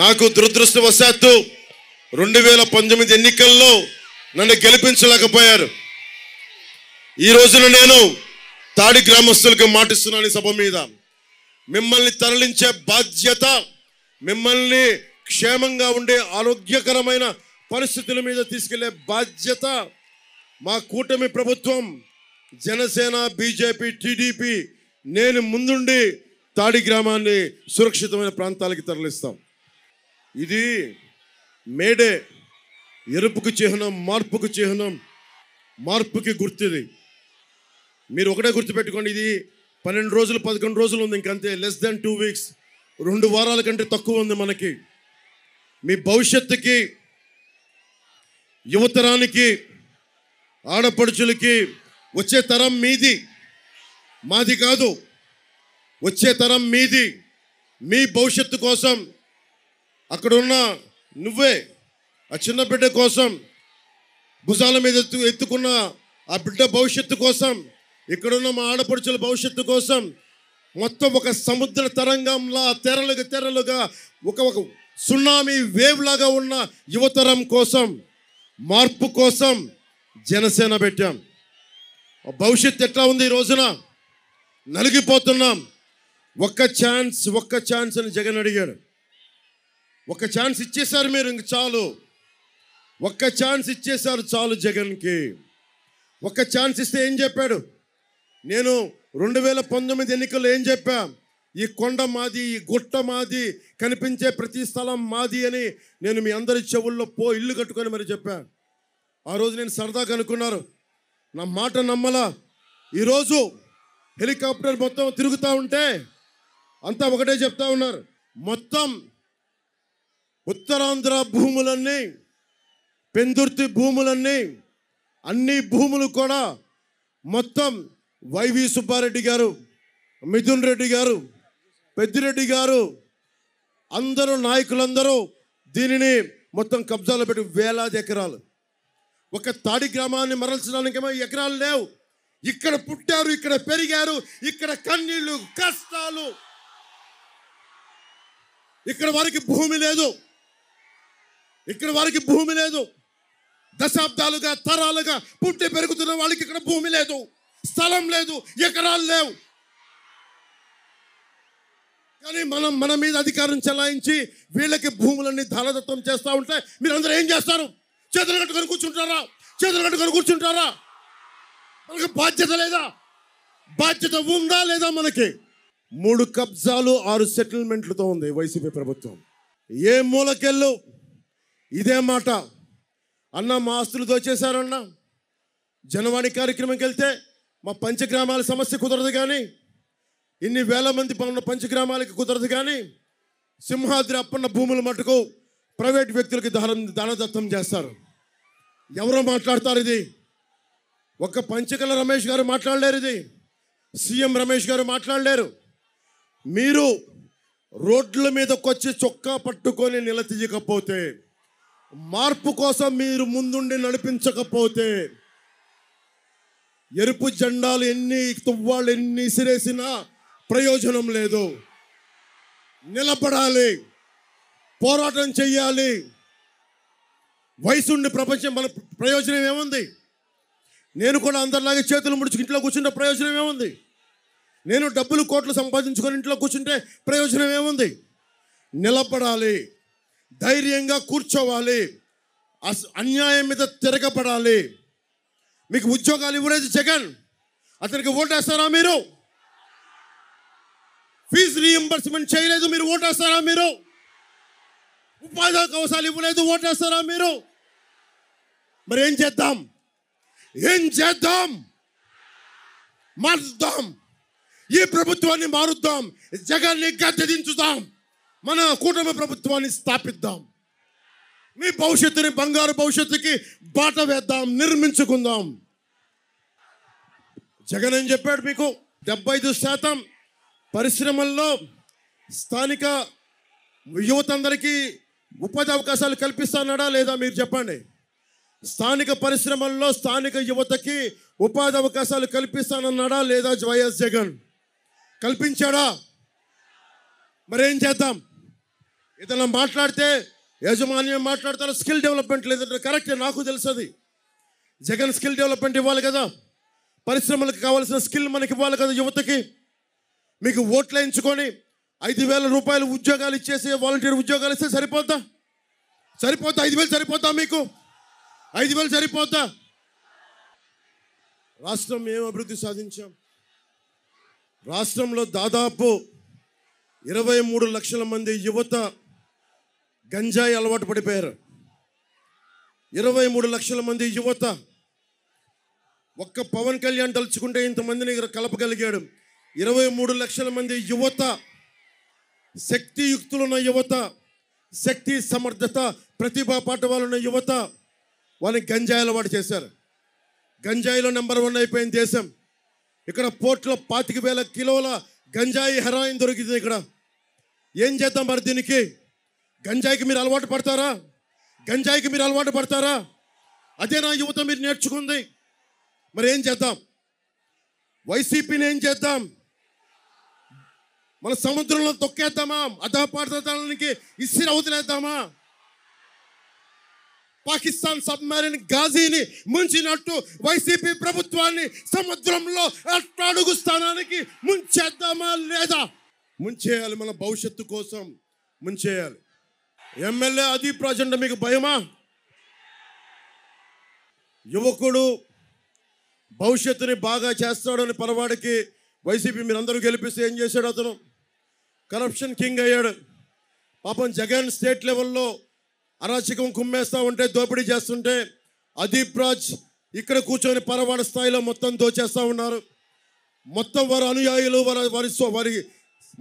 నాకు దురదృష్టవశాత్తు రెండు వేల పంతొమ్మిది ఎన్నికల్లో నన్ను గెలిపించలేకపోయారు ఈ రోజున నేను తాడి గ్రామస్తులకు మాటిస్తున్నాను సభ మీద మిమ్మల్ని తరలించే బాధ్యత మిమ్మల్ని క్షేమంగా ఉండే ఆరోగ్యకరమైన పరిస్థితుల మీద తీసుకెళ్లే బాధ్యత మా కూటమి ప్రభుత్వం జనసేన బీజేపీ టీడీపీ నేను ముందుండి తాడి గ్రామాన్ని సురక్షితమైన ప్రాంతాలకి తరలిస్తాం ఇది మేడే ఎరుపుకు చిహ్నం మార్పుకు చిహ్నం మార్పుకి గుర్తిది మీరు ఒకటే గుర్తుపెట్టుకోండి ఇది పన్నెండు రోజులు పదకొండు రోజులు ఉంది ఇంకంతే లెస్ దెన్ టూ వీక్స్ రెండు వారాల కంటే తక్కువ ఉంది మనకి మీ భవిష్యత్తుకి యువతరానికి ఆడపడుచులకి వచ్చే తరం మీది మాది కాదు వచ్చే తరం మీది మీ భవిష్యత్తు కోసం అక్కడున్న నువ్వే ఆ చిన్న బిడ్డ కోసం భుజాల మీద ఎత్తు ఎత్తుకున్న ఆ బిడ్డ భవిష్యత్తు కోసం ఇక్కడున్న మా ఆడపడుచుల భవిష్యత్తు కోసం మొత్తం ఒక సముద్ర తరంగంలా తెరలుగా తెరలుగా ఒక ఒక సునామీ వేవ్ లాగా ఉన్న యువతరం కోసం మార్పు కోసం జనసేన పెట్టాం భవిష్యత్తు ఎట్లా ఉంది ఈ రోజున నలిగిపోతున్నాం ఒక్క ఛాన్స్ ఒక్క ఛాన్స్ అని జగన్ అడిగాడు ఒక ఛాన్స్ ఇచ్చేశారు మీరు ఇంక చాలు ఒక్క ఛాన్స్ ఇచ్చేశారు చాలు జగన్కి ఒక్క ఛాన్స్ ఇస్తే ఏం చెప్పాడు నేను రెండు వేల పంతొమ్మిది ఎన్నికల్లో ఏం చెప్పా ఈ కొండ మాది ఈ గుట్ట మాది కనిపించే ప్రతి స్థలం మాది అని నేను మీ అందరి చెవుల్లో పో ఇల్లు కట్టుకొని మరి చెప్పా ఆ రోజు నేను సరదాగా అనుకున్నారు నా మాట నమ్మలా ఈరోజు హెలికాప్టర్ మొత్తం తిరుగుతూ ఉంటే అంతా ఒకటే చెప్తా ఉన్నారు మొత్తం ఉత్తరాంధ్ర భూములన్నీ పెందుర్తి భూములన్నీ అన్ని భూములు కూడా మొత్తం వైవి సుబ్బారెడ్డి గారు మిథున్ రెడ్డి గారు పెద్దిరెడ్డి గారు అందరూ నాయకులందరూ దీనిని మొత్తం కబ్జాలో పెట్టి వేలాది ఎకరాలు ఒక తాడి గ్రామాన్ని ఏమో ఎకరాలు లేవు ఇక్కడ పుట్టారు ఇక్కడ పెరిగారు ఇక్కడ కన్నీళ్ళు కష్టాలు ఇక్కడ వారికి భూమి లేదు ఇక్కడ వారికి భూమి లేదు దశాబ్దాలుగా తరాలుగా పుట్టి పెరుగుతున్న వాళ్ళకి ఇక్కడ భూమి లేదు స్థలం లేదు ఎకరాలు లేవు కానీ మనం మన మీద అధికారం చెలాయించి వీళ్ళకి భూములన్నీ ధనదత్వం చేస్తూ ఉంటే మీరందరూ ఏం చేస్తారు చేతులు కట్టుకొని కూర్చుంటారా చేతులు కట్టుకొని కూర్చుంటారా మనకి బాధ్యత లేదా బాధ్యత ఉందా లేదా మనకి మూడు కబ్జాలు ఆరు సెటిల్మెంట్లతో ఉంది వైసీపీ ప్రభుత్వం ఏ మూలకెళ్ళు ఇదే మాట అన్న మా ఆస్తులు దోచేశారన్న జనవాణి కార్యక్రమంకి వెళ్తే మా పంచగ్రామాల సమస్య కుదరదు కానీ ఇన్ని వేల మంది పన్న పంచగ్రామాలకి కుదరదు కానీ సింహాద్రి అప్పన్న భూములు మటుకు ప్రైవేట్ వ్యక్తులకి దానం దానదత్తం చేస్తారు ఎవరో మాట్లాడతారు ఇది ఒక పంచకల రమేష్ గారు మాట్లాడలేరు ఇది సీఎం రమేష్ గారు మాట్లాడలేరు మీరు రోడ్ల మీదకొచ్చి చొక్కా పట్టుకొని నిలతీయకపోతే మార్పు కోసం మీరు ముందుండి నడిపించకపోతే ఎరుపు జెండాలు ఎన్ని తువ్వాళ్ళు ఎన్ని ఇసిరేసినా ప్రయోజనం లేదు నిలబడాలి పోరాటం చెయ్యాలి వయసుండి ప్రపంచం మన ప్రయోజనం ఏముంది నేను కూడా అందరిలాగే చేతులు ముడుచుకు ఇంట్లో కూర్చుంటే ప్రయోజనం ఏముంది నేను డబ్బులు కోట్లు సంపాదించుకొని ఇంట్లో కూర్చుంటే ప్రయోజనం ఏముంది నిలబడాలి ధైర్యంగా కూర్చోవాలి అన్యాయం మీద తిరగబడాలి మీకు ఉద్యోగాలు ఇవ్వలేదు జగన్ అతనికి ఓటేస్తారా మీరు ఫీజు రీఎంబర్స్మెంట్ చేయలేదు మీరు ఓటేస్తారా మీరు ఉపాధి అవకాశాలు ఇవ్వలేదు ఓటేస్తారా మీరు మరి ఏం చేద్దాం ఏం చేద్దాం మారుద్దాం ఈ ప్రభుత్వాన్ని మారుద్దాం జగన్ని గద్దె దించుదాం మన కూటమి ప్రభుత్వాన్ని స్థాపిద్దాం మీ భవిష్యత్తుని బంగారు భవిష్యత్తుకి బాట వేద్దాం నిర్మించుకుందాం జగన్ అని చెప్పాడు మీకు డెబ్బై ఐదు శాతం పరిశ్రమల్లో స్థానిక యువత అందరికీ ఉపాధి అవకాశాలు కల్పిస్తానడా లేదా మీరు చెప్పండి స్థానిక పరిశ్రమల్లో స్థానిక యువతకి ఉపాధి అవకాశాలు కల్పిస్తానన్నాడా లేదా వైఎస్ జగన్ కల్పించాడా మరేం చేద్దాం ఏదైనా మాట్లాడితే యాజమాన్యం మాట్లాడతారు స్కిల్ డెవలప్మెంట్ లేదంటే కరెక్ట్ నాకు తెలుసది జగన్ స్కిల్ డెవలప్మెంట్ ఇవ్వాలి కదా పరిశ్రమలకు కావాల్సిన స్కిల్ మనకి ఇవ్వాలి కదా యువతకి మీకు ఓట్లు ఎంచుకొని ఐదు వేల రూపాయలు ఉద్యోగాలు ఇచ్చేసి వాలంటీర్ ఉద్యోగాలు ఇస్తే సరిపోతా సరిపోతా ఐదు వేలు సరిపోతా మీకు ఐదు వేలు సరిపోతా రాష్ట్రం ఏం అభివృద్ధి సాధించాం రాష్ట్రంలో దాదాపు ఇరవై మూడు లక్షల మంది యువత గంజాయి అలవాటు పడిపోయారు ఇరవై మూడు లక్షల మంది యువత ఒక్క పవన్ కళ్యాణ్ తలుచుకుంటే ఇంతమందిని కలపగలిగాడు ఇరవై మూడు లక్షల మంది యువత శక్తియుక్తులున్న యువత శక్తి సమర్థత ప్రతిభా పాఠవాలున్న యువత వాళ్ళని గంజాయి అలవాటు చేశారు గంజాయిలో నెంబర్ వన్ అయిపోయింది దేశం ఇక్కడ పోర్ట్లో పాతిక వేల కిలోల గంజాయి హెరాయిన్ దొరికింది ఇక్కడ ఏం చేద్దాం మరి దీనికి గంజాయికి మీరు అలవాటు పడతారా గంజాయికి మీరు అలవాటు పడతారా అదే నా యువత మీరు నేర్చుకుంది మరి ఏం చేద్దాం వైసీపీని ఏం చేద్దాం మన సముద్రంలో తొక్కేద్దామా అధపార్థానికి ఇసిరి అవతలేద్దామా పాకిస్తాన్ సబ్మెరీన్ గాజీని ముంచినట్టు వైసీపీ ప్రభుత్వాన్ని సముద్రంలో అడుగు స్థానానికి ముంచేద్దామా లేదా ముంచేయాలి మన భవిష్యత్తు కోసం ముంచేయాలి ఎమ్మెల్యే అదీప్ రాజ్ మీకు భయమా యువకుడు భవిష్యత్తుని బాగా చేస్తాడని పరవాడికి వైసీపీ మీరందరూ గెలిపిస్తే ఏం చేశాడు అతను కరప్షన్ కింగ్ అయ్యాడు పాపం జగన్ స్టేట్ లెవెల్లో అరాచకం కుమ్మేస్తూ ఉంటే దోపిడీ చేస్తుంటే అదీప్ రాజ్ ఇక్కడ కూర్చొని పరవాడ స్థాయిలో మొత్తం దోచేస్తూ ఉన్నారు మొత్తం వారి అనుయాయులు వారి వారి వారి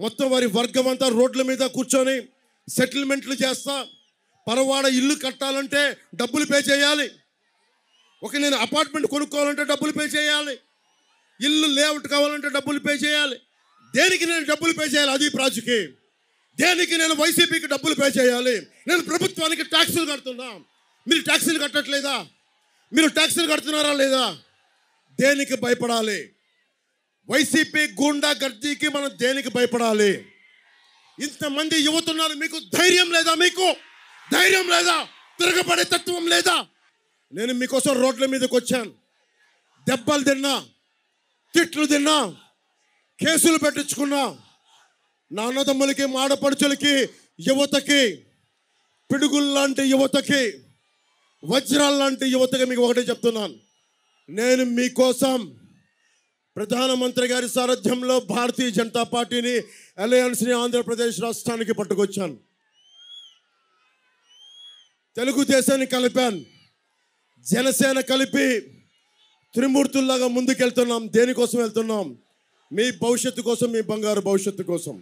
మొత్తం వారి వర్గం అంతా రోడ్ల మీద కూర్చొని సెటిల్మెంట్లు చేస్తా పరవాడ ఇల్లు కట్టాలంటే డబ్బులు పే చేయాలి ఒక నేను అపార్ట్మెంట్ కొనుక్కోవాలంటే డబ్బులు పే చేయాలి ఇల్లు లేఅవుట్ కావాలంటే డబ్బులు పే చేయాలి దేనికి నేను డబ్బులు పే చేయాలి అది ప్రాజెక్ట్కి దేనికి నేను వైసీపీకి డబ్బులు పే చేయాలి నేను ప్రభుత్వానికి ట్యాక్సులు కడుతున్నా మీరు ట్యాక్సీలు కట్టట్లేదా మీరు ట్యాక్సీలు కడుతున్నారా లేదా దేనికి భయపడాలి వైసీపీ గూండా గర్జీకి మనం దేనికి భయపడాలి ఇంతమంది యువతున్నారు మీకు ధైర్యం లేదా మీకు ధైర్యం లేదా తిరగబడే తత్వం లేదా నేను మీకోసం రోడ్ల మీదకి వచ్చాను దెబ్బలు తిన్నా తిట్లు తిన్నా కేసులు పెట్టించుకున్నా నాన్నదమ్ములకి మాడపడుచులకి యువతకి పిడుగుల్లాంటి యువతకి వజ్రాల లాంటి యువతకి మీకు ఒకటే చెప్తున్నాను నేను మీకోసం ప్రధానమంత్రి గారి సారథ్యంలో భారతీయ జనతా పార్టీని అలయన్స్ని ఆంధ్రప్రదేశ్ రాష్ట్రానికి పట్టుకొచ్చాను తెలుగుదేశాన్ని కలిపాను జనసేన కలిపి త్రిమూర్తుల్లాగా ముందుకెళ్తున్నాం దేనికోసం వెళ్తున్నాం మీ భవిష్యత్తు కోసం మీ బంగారు భవిష్యత్తు కోసం